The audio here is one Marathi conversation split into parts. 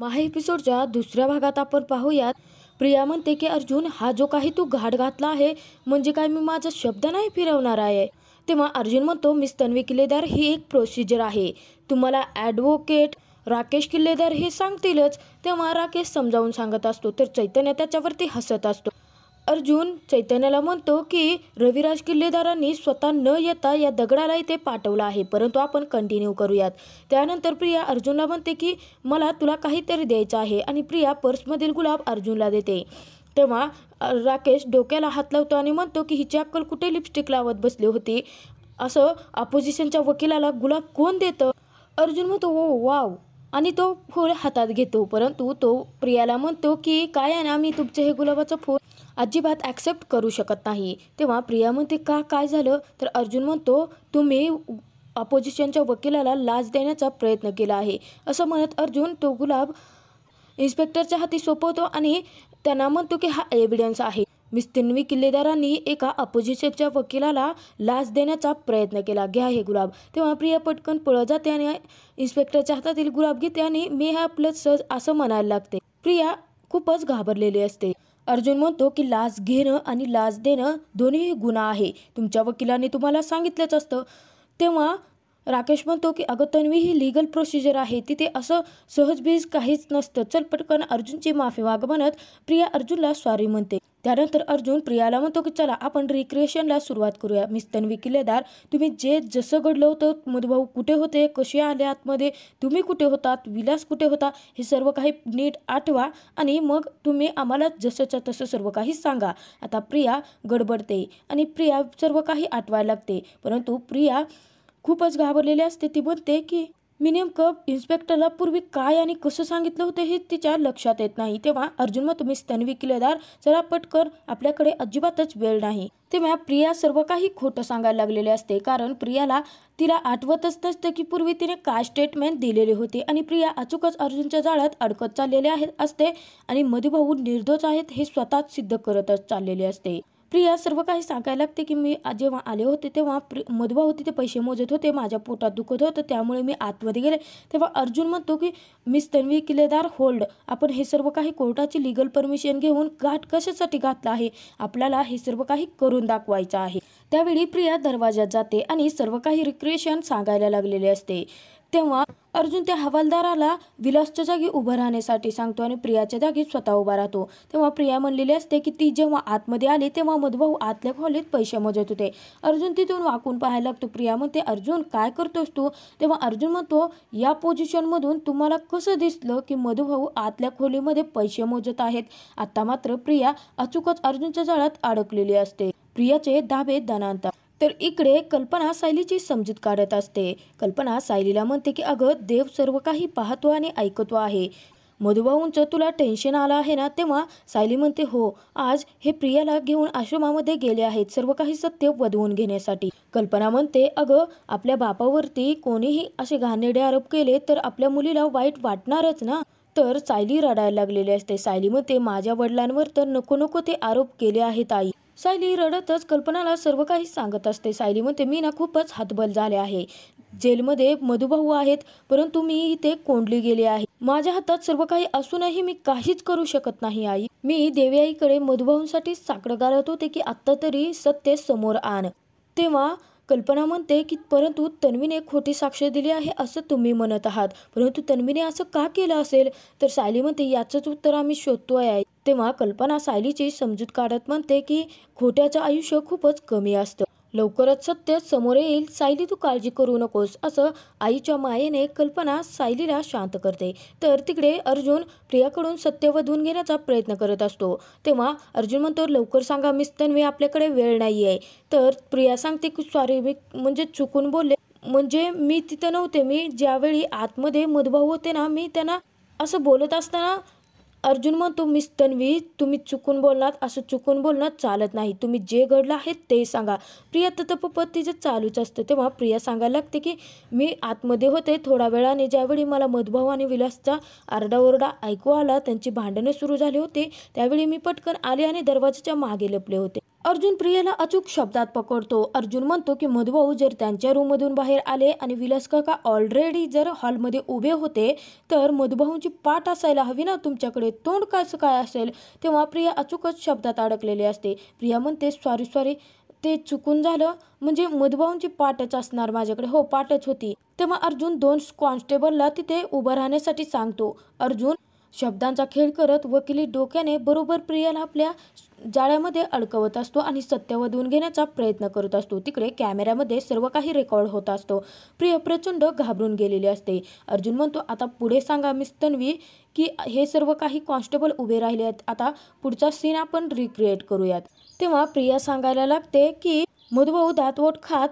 माहे एपिसोडच्या दुसऱ्या भागात आपण पाहूयात प्रिया म्हणते की अर्जुन हा जो काही तू घाट घातला आहे म्हणजे काय मी माझा शब्द नाही फिरवणार आहे तेव्हा अर्जुन म्हणतो मिस तन्वी किल्लेदार ही एक प्रोसिजर आहे तुम्हाला ॲडव्होकेट राकेश किल्लेदार हे सांगतीलच तेव्हा राकेश समजावून सांगत असतो तर चैतन्य त्याच्यावरती हसत असतो अर्जुन चैतन्याला म्हणतो की रविराज किल्लेदारांनी स्वतः न येता या दगडाला इथे पाठवला आहे परंतु आपण कंटिन्यू करूयात त्यानंतर प्रिया अर्जुनला म्हणते की मला तुला काहीतरी द्यायचं आहे आणि प्रिया पर्समधील गुलाब अर्जुनला देते तेव्हा राकेश डोक्याला हात लावतो आणि म्हणतो की हिची अक्कल कुठे लिपस्टिक लावत बसली होती असं अपोजिशनच्या वकिलाला गुलाब कोण देतं अर्जुन म्हणतो ओ वाव आणि तो फूल हातात घेतो परंतु तो प्रियाला म्हणतो की काय आहे ना मी तुमचे हे गुलाबाचं फूल अजिबात ॲक्सेप्ट करू शकत नाही तेव्हा प्रिया म्हणते का काय झालं तर अर्जुन म्हणतो तुम्ही अपोजिशनच्या वकिलाला लाच देण्याचा प्रयत्न केला आहे असं म्हणत अर्जुन तो गुलाब इन्स्पेक्टरच्या हाती सोपवतो आणि त्यांना म्हणतो की हा एव्हिडन्स आहे तिन्वी किल्लेदारांनी एका अपोजिशनच्या वकिलाला लाच देण्याचा प्रयत्न केला घ्या हे गुलाब तेव्हा प्रिया पटकन पळ जाते आणि इन्स्पेक्टरच्या हातातील गुलाब घेते आणि मी हे आपलं सज असं म्हणायला लागते प्रिया खूपच घाबरलेली असते अर्जुन म्हणतो की लाच घेणं आणि लाच देणं दोन्ही गुन्हा आहे तुमच्या वकिलाने तुम्हाला सांगितलंच असतं तेव्हा राकेश म्हणतो की अगं तन्वी ही लिगल प्रोसिजर आहे तिथे असं सहजबीज काहीच नसतं चल पटकन अर्जुनची माफी वाग म्हणत प्रिया अर्जुनला स्वारी म्हणते त्यानंतर अर्जुन प्रियाला म्हणतो की चला आपण रिक्रिएशनला सुरुवात करूया मिस तन्वी किल्लेदार तुम्ही जे जसं घडलं होतं मधुभाऊ कुठे होते कसे आले आतमध्ये तुम्ही कुठे होतात विलास कुठे होता हे सर्व काही नीट आठवा आणि मग तुम्ही आम्हाला जसंच्या तसं सर्व काही सांगा आता प्रिया गडबडते आणि प्रिया सर्व काही आठवायला लागते परंतु प्रिया खूपच घाबरलेली असते ती म्हणते की मी नेमकं इन्स्पेक्टरला पूर्वी काय आणि कसं सांगितलं होतं हे तिच्या लक्षात येत नाही तेव्हा अर्जुन मग तुम्ही स्तनवी किल्लेदार जरा पटकर आपल्याकडे अजिबातच वेळ नाही तेव्हा प्रिया सर्व काही खोटं सांगायला लागलेले असते कारण प्रियाला तिला आठवतच नसतं की पूर्वी तिने काय स्टेटमेंट दिलेले होते आणि प्रिया अचूकच अर्जुनच्या जाळ्यात अडकत चाललेले आहेत असते आणि मधुभाऊ निर्दोष आहेत हे स्वतःच सिद्ध करतच चाललेले असते प्रिया सर्व काही सांगायला लागते की मी जेव्हा आले होते तेव्हा प्रि मधुबा होती ते पैसे मोजत होते माझ्या पोटात दुखत होतं त्यामुळे मी आतमध्ये गेले तेव्हा अर्जुन म्हणतो की मिस तन्वी किलेदार होल्ड आपण हे सर्व काही कोर्टाची लिगल परमिशन घेऊन गाठ कशासाठी घातला आहे आपल्याला हे सर्व काही करून दाखवायचं आहे त्यावेळी प्रिया दरवाजात जाते आणि सर्व काही रिक्रिएशन सांगायला लागलेले असते तेव्हा अर्जुन त्या हवालदाराला विलासच्या जागी उभं राहण्यासाठी सांगतो आणि प्रियाच्या जागी स्वतः उभा राहतो तेव्हा प्रिया म्हणलेली असते की ती जेव्हा आतमध्ये आली तेव्हा मधुभाऊ आतल्या खोलीत पैसे मोजत होते अर्जुन तिथून वाकून पाहायला लागतो प्रिया म्हणते अर्जुन काय करतोस तू तेव्हा अर्जुन म्हणतो या पोझिशनमधून तुम्हाला कसं दिसलं की मधुभाऊ आतल्या खोलीमध्ये पैसे मोजत आहेत आता मात्र प्रिया अचूकच अर्जुनच्या जाळ्यात अडकलेली असते प्रियाचे दाबे दनांत तर इकडे कल्पना सायलीची समजूत काढत असते कल्पना सायलीला म्हणते की अगं देव सर्व काही पाहतो आणि ऐकतो आहे मधुभाऊंचं तुला टेन्शन आला आहे ना तेव्हा सायली म्हणते हो आज हे प्रियाला घेऊन आश्रमामध्ये गेले आहेत सर्व काही सत्य वधवून घेण्यासाठी कल्पना म्हणते अगं आपल्या बापावरती कोणीही असे घाणेडे आरोप केले तर आपल्या मुलीला वाईट वाटणारच ना तर सायली रडायला लागलेली असते सायली म्हणते माझ्या वडिलांवर तर नको नको ते आरोप केले आहेत आई सायली रडतच कल्पनाला सर्व काही सांगत असते सायली म्हणते मीना खूपच हातबल झाले आहे जेलमध्ये मधुभाऊ आहेत परंतु मी इथे कोंडली गेले आहे माझ्या हातात सर्व काही असूनही मी काहीच करू शकत नाही आई मी देवी आईकडे मधुभाऊंसाठी साकडं गाळत होते की आत्ता तरी सत्य समोर आण तेव्हा कल्पना म्हणते की परंतु तन्वीने खोटी साक्ष दिली आहे असं तुम्ही म्हणत आहात परंतु तन्वीने असं का केलं असेल तर सायली म्हणते याचंच उत्तर आम्ही शोधतो आहे तेव्हा कल्पना सायलीची समजूत काढत म्हणते की खोट्याचं आयुष्य खूपच कमी असतं लवकरच सत्य समोर येईल सायली तू काळजी करू नकोस असं आईच्या मायेने कल्पना सायलीला शांत करते तर तिकडे अर्जुन प्रियाकडून सत्य वधून घेण्याचा प्रयत्न करत असतो तेव्हा अर्जुन म्हणतो लवकर सांगा मिस तन्वी आपल्याकडे वेळ नाही आहे तर प्रिया सांगते की सॉरी मी म्हणजे चुकून बोलले म्हणजे मी तिथं नव्हते मी ज्यावेळी आतमध्ये मधभाव होते ना मी त्यांना असं बोलत असताना अर्जुन म्हणतो मिस तन्वी तुम्ही चुकून बोलणार असं चुकून बोलणं चालत नाही तुम्ही जे घडलं आहे ते सांगा प्रिया तपपत्ती जे चालूच असतं तेव्हा प्रिया सांगायला लागते की मी आतमध्ये होते थोड्या वेळाने ज्यावेळी मला मधुभाऊ आणि विलासचा आरडाओरडा ऐकू आला त्यांची भांडणं सुरू झाली होती त्यावेळी मी पटकन आले आणि दरवाजाच्या मागे लपले होते अर्जुन प्रियाला अचूक शब्दात पकडतो अर्जुन म्हणतो की मधुभाऊ जर त्यांच्या रूममधून बाहेर आले आणि विलास काका ऑलरेडी जर हॉलमध्ये उभे होते तर मधुभाऊंची पाठ असायला हवी ना तुमच्याकडे तोंड कसं काय असेल तेव्हा प्रिया अचूकच शब्दात अडकलेली असते प्रिया म्हणते स्वारी स्वारी ते चुकून झालं म्हणजे मधुभाऊंची पाठच असणार माझ्याकडे हो पाठच होती तेव्हा अर्जुन दोन कॉन्स्टेबलला तिथे उभं राहण्यासाठी सांगतो अर्जुन शब्दांचा खेळ करत वकिली डोक्याने बरोबर प्रियाला आपल्या जाळ्यामध्ये अडकवत असतो आणि सत्य वधवून घेण्याचा प्रयत्न करत असतो तिकडे कॅमेऱ्यामध्ये सर्व काही रेकॉर्ड होत असतो प्रिय प्रचंड घाबरून गेलेली असते अर्जुन म्हणतो आता पुढे सांगा मिस तन्वी की हे सर्व काही कॉन्स्टेबल उभे राहिले आहेत आता पुढचा सीन आपण रिक्रिएट करूयात तेव्हा प्रिया सांगायला लागते की मधुभाऊ दातवोट खात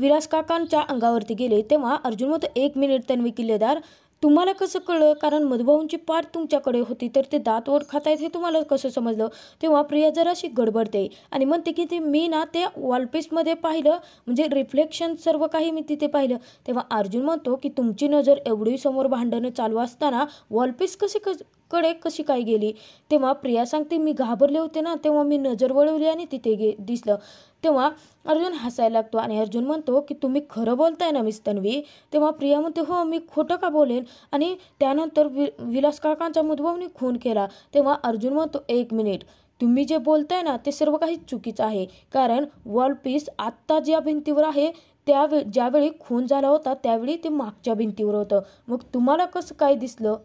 विलास काकांच्या अंगावरती गेले तेव्हा अर्जुन म्हणतो एक मिनिट तन्वी किल्लेदार तुम्हाला कसं कळलं कारण मधुभाऊंची पाठ तुमच्याकडे होती तर ते दात ओढ खातायत हे तुम्हाला कसं समजलं तेव्हा प्रिया जराशी गडबडते आणि म्हणते की ते मी ना ते वॉलपेसमध्ये पाहिलं म्हणजे रिफ्लेक्शन सर्व काही मी तिथे पाहिलं तेव्हा अर्जुन म्हणतो की तुमची नजर एवढी समोर भांडणं चालू असताना वॉलपेस कसे क कडे कशी काय गेली तेव्हा प्रिया सांगते मी घाबरले होते ना तेव्हा मी नजर वळवली आणि तिथे गे दिसलं तेव्हा अर्जुन हसायला लागतो आणि अर्जुन म्हणतो की तुम्ही खरं बोलताय ना मिस तन्वी तेव्हा प्रिया म्हणते हो मी खोटं का बोलेन आणि त्यानंतर वि विलास काकांचा मुदभावनी खून केला तेव्हा अर्जुन म्हणतो एक मिनिट तुम्ही जे बोलताय ना ते सर्व काही चुकीचं आहे कारण वॉल पीस आत्ता ज्या भिंतीवर आहे त्यावे ज्यावेळी खून झाला होता त्यावेळी ते मागच्या भिंतीवर होतं मग तुम्हाला कसं काय दिसलं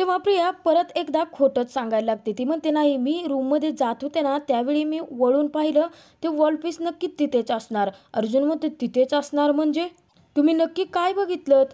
तेव्हा प्रिया परत एकदा खोटंच सांगायला लागते ती म्हणते नाही मी रूममध्ये जात होते ना त्यावेळी मी वळून पाहिलं ते वॉलपीस नक्की तिथेच असणार अर्जुन म्हणते तिथेच असणार म्हणजे तुम्ही नक्की काय बघितलं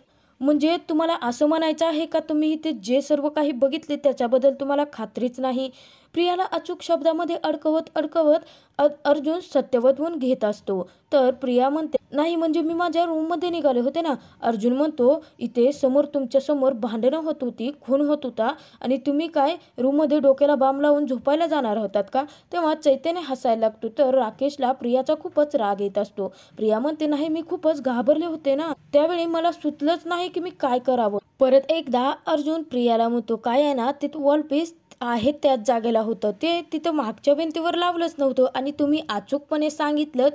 म्हणजे तुम्हाला असं म्हणायचं आहे का तुम्ही इथे जे सर्व काही बघितले त्याच्याबद्दल तुम्हाला खात्रीच नाही प्रियाला अचूक शब्दामध्ये अडकवत अडकवत अर्जुन सत्यवधवून घेत असतो तर प्रिया म्हणते नाही म्हणजे मी माझ्या रूममध्ये निघाले होते ना अर्जुन म्हणतो इथे समोर तुमच्या समोर भांडणं होत होती खून होत होता आणि तुम्ही काय रूममध्ये डोक्याला बाम लावून झोपायला जाणार होतात का तेव्हा चैतन्य हसायला लागतो तर राकेशला प्रियाचा खूपच राग येत असतो प्रिया म्हणते नाही मी खूपच घाबरले होते ना त्यावेळी मला सुचलंच नाही की मी काय करावं परत एकदा अर्जुन प्रियाला म्हणतो काय आहे ना तिथं वॉल वॉलपीस आहेत त्याच जागेला होतं ते तिथं मागच्या भिंतीवर लावलंच नव्हतं आणि तुम्ही अचूकपणे सांगितलं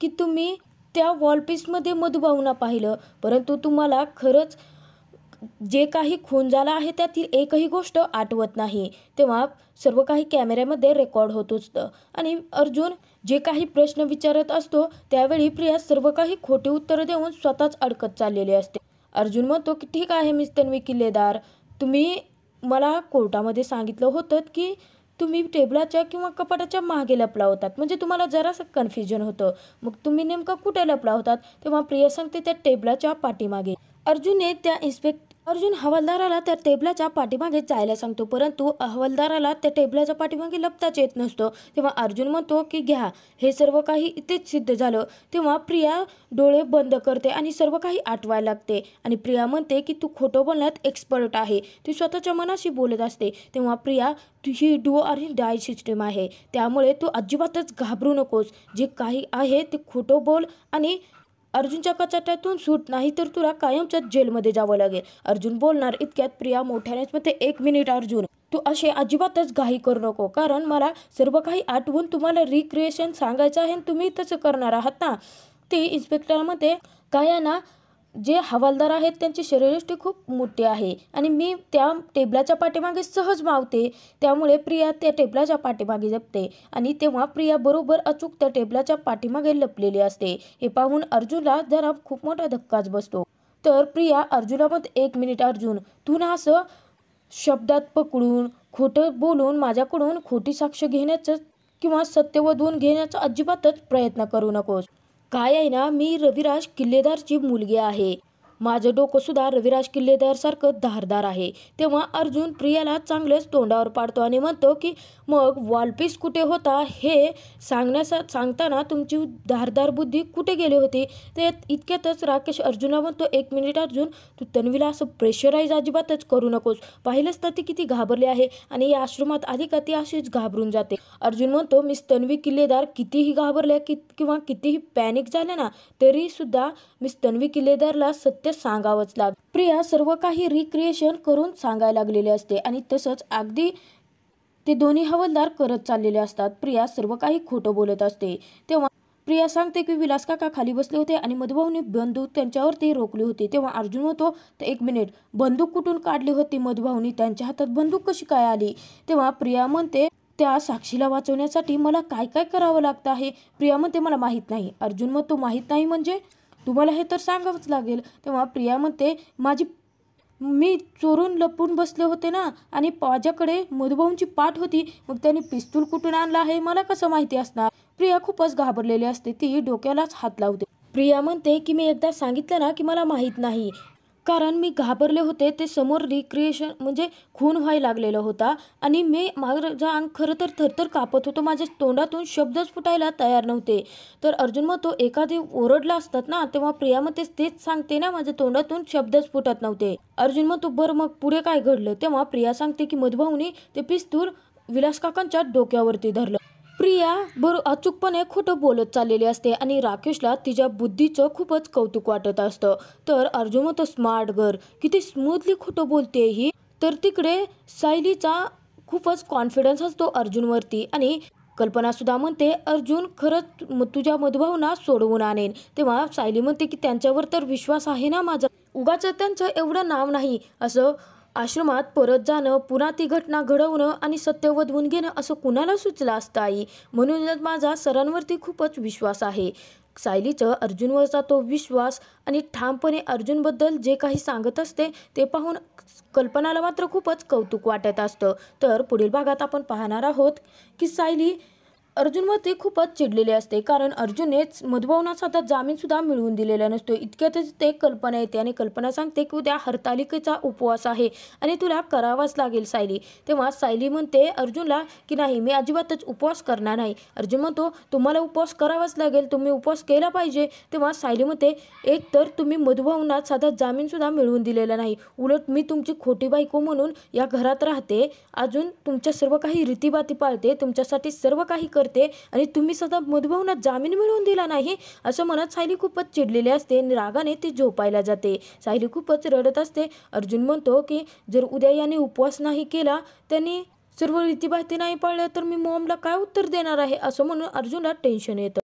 की तुम्ही त्या वॉलपीसमध्ये मधुभावना पाहिलं परंतु तुम्हाला खरंच जे काही खून झाला आहे त्यातील एकही गोष्ट आठवत नाही तेव्हा सर्व काही कॅमेऱ्यामध्ये रेकॉर्ड होत असतं आणि अर्जुन जे काही प्रश्न विचारत असतो त्यावेळी प्रिया सर्व काही खोटी उत्तरं देऊन स्वतःच अडकत चाललेली असते अर्जुन म्हणतो की ठीक आहे मिस किल्लेदार तुम्ही मला कोर्टामध्ये सांगितलं होतं की तुम्ही टेबलाच्या किंवा कपाटाच्या मागे लपला होतात म्हणजे तुम्हाला जरासं कन्फ्युजन होतं मग तुम्ही नेमकं कुठे लपला होतात तेव्हा प्रिया सांगते त्या टेबलाच्या पाठीमागे अर्जुनने त्या इन्स्पेक्ट अर्जुन हवालदाराला त्या टेबलाच्या पाठीमागे जायला सांगतो परंतु हवालदाराला त्या टेबलाच्या पाठीमागे लपताच येत नसतो तेव्हा अर्जुन म्हणतो की घ्या हे सर्व काही इथेच सिद्ध झालं तेव्हा प्रिया डोळे बंद करते आणि सर्व काही आठवायला लागते आणि प्रिया म्हणते की तू खोटं बोलण्यात एक्सपर्ट आहे ती स्वतःच्या मनाशी बोलत असते तेव्हा प्रिया ही डुओ आणि डाय सिस्टीम आहे त्यामुळे तू अजिबातच घाबरू नकोस जे काही आहे ते खोटं बोल आणि अर्जुनच्या कचाट्यातून सूट नाही तर तुला कायमच्याच जेलमध्ये जावं लागेल अर्जुन बोलणार इतक्यात प्रिया मोठ्याने मध्ये एक मिनिट अर्जुन तू असे अजिबातच घाई करू नको कारण मला सर्व काही आठवून तुम्हाला रिक्रिएशन सांगायचं आहे तुम्ही तसं करणार आहात ना ती इन्स्पेक्टरमध्ये कायांना जे हवालदार आहेत त्यांची शरीरयष्टी खूप मोठी आहे आणि मी त्या टेबलाच्या पाठीमागे सहज मावते त्यामुळे प्रिया त्या टेबलाच्या पाठीमागे जपते आणि तेव्हा प्रिया बरोबर अचूक त्या टेबलाच्या पाठीमागे लपलेली असते हे पाहून अर्जुनला जरा खूप मोठा धक्काच बसतो तर प्रिया अर्जुनामध्ये एक मिनिट अर्जुन तू ना असं शब्दात पकडून खोटं बोलून माझ्याकडून खोटी साक्ष घेण्याचं किंवा सत्यवधून घेण्याचा अजिबातच प्रयत्न करू नकोस काय आहे ना मी रविराज किल्लेदारची मुलगी आहे माझं सुद्धा रविराज किल्लेदार सारखं धारदार आहे तेव्हा अर्जुन प्रियाला चांगलेच तोंडावर पाडतो आणि म्हणतो की मग वॉलपीस कुठे होता हे सांगण्यास सांगताना तुमची धारदार बुद्धी कुठे गेली होती ते इतक्यातच राकेश अर्जुना म्हणतो एक मिनिट अर्जुन तू तन्वीला असं प्रेशराईज अजिबातच करू नकोस पाहिलंच ना ती किती घाबरली आहे आणि या आश्रमात आली का ती अशीच घाबरून जाते अर्जुन म्हणतो मिस तन्वी किल्लेदार कितीही घाबरल्या कि किंवा कितीही पॅनिक झाल्या ना तरी सुद्धा मिस तन्वी किल्लेदारला सत्य ते सांगावंच लाग प्रिया सर्व काही रिक्रिएशन करून सांगायला लागलेले असते आणि तसंच अगदी ते दोन्ही हवालदार करत चाललेले असतात प्रिया सर्व काही खोटं बोलत असते तेव्हा प्रिया सांगते की विलास काका खाली बसले होते आणि मधुभाऊने बंदूक त्यांच्यावरती रोखली होती तेव्हा अर्जुन होतो तर एक मिनिट बंदूक कुठून काढली होती मधुभाऊनी त्यांच्या हातात बंदूक कशी काय आली तेव्हा प्रिया म्हणते त्या साक्षीला वाचवण्यासाठी मला काय काय करावं लागतं आहे प्रिया म्हणते मला माहीत नाही अर्जुन मग तो माहीत नाही म्हणजे तुम्हाला हे तर सांगावंच लागेल तेव्हा प्रिया म्हणते माझी मी चोरून लपून बसले होते ना आणि माझ्याकडे मधुभाऊंची पाठ होती मग त्यांनी पिस्तूल कुठून आणला आहे मला कसं माहिती असणार प्रिया खूपच घाबरलेली असते ती डोक्यालाच हात लावते प्रिया म्हणते की मी एकदा सांगितलं ना की मला माहीत नाही कारण मी घाबरले होते ते समोर रिक्रिएशन म्हणजे खून व्हायला लागलेला होता आणि मी माझा अंग खरं तर थरथर कापत होतो माझ्या तोंडातून शब्दच फुटायला तयार नव्हते तर अर्जुन मग तो एखादी ओरडला असतात ना तेव्हा प्रिया मग तेच सांगते ना माझ्या तोंडातून शब्दच फुटत नव्हते अर्जुन मग तो बरं मग पुढे काय घडलं तेव्हा प्रिया सांगते की मधुभाऊनी ते पिस्तूल विलास काकांच्या डोक्यावरती धरलं प्रिया बर अचूकपणे खोटं बोलत चाललेली असते आणि राकेशला तिच्या बुद्धीचं खूपच कौतुक वाटत असतं तर अर्जुन तर स्मार्ट किती स्मूथली खोटं बोलते ही तर तिकडे सायलीचा खूपच कॉन्फिडन्स असतो अर्जुनवरती आणि कल्पना सुद्धा म्हणते अर्जुन खरंच तुझ्या मधुभावना सोडवून आणेन तेव्हा सायली म्हणते की त्यांच्यावर तर विश्वास आहे ना माझा उगाच त्यांचं एवढं नाव नाही असं आश्रमात परत जाणं पुन्हा ती घटना घडवणं आणि सत्य वधवून घेणं असं कुणाला सुचलं असतं आई म्हणूनच माझा सरांवरती खूपच विश्वास आहे सायलीचं अर्जुनवरचा तो विश्वास आणि ठामपणे अर्जुनबद्दल जे काही सांगत असते ते पाहून कल्पनाला मात्र खूपच कौतुक वाटत असतं तर पुढील भागात आपण पाहणार आहोत की सायली अर्जुनवरती खूपच चिडलेले असते कारण अर्जुनेच मधुभावनास आता जामीनसुद्धा मिळवून दिलेला नसतो इतक्यातच ते कल्पना येते आणि कल्पना सांगते की उद्या हरतालिकेचा उपवास आहे आणि तुला करावाच लागेल सायली तेव्हा सायली म्हणते अर्जुनला की नाही मी अजिबातच उपवास करणार नाही अर्जुन म्हणतो तुम्हाला उपवास करावाच लागेल तुम्ही उपवास केला पाहिजे तेव्हा सायली म्हणते एक तर तुम्ही मधुभावनात साधा जामीनसुद्धा मिळवून दिलेला नाही उलट मी तुमची खोटी बायको म्हणून या घरात राहते अजून तुमच्या सर्व काही रीतीबाती पाळते तुमच्यासाठी सर्व काही करते करते आणि तुम्ही सदा मधुभावना जामीन मिळवून दिला नाही असं म्हणत सायली खूपच चिडलेली असते आणि रागाने ती झोपायला जाते सायली खूपच रडत असते अर्जुन म्हणतो की जर उद्या याने उपवास नाही केला त्यांनी सर्व रीतीभाती नाही पाळल्या तर मी मोमला काय उत्तर देणार आहे असं म्हणून अर्जुनला टेन्शन येतं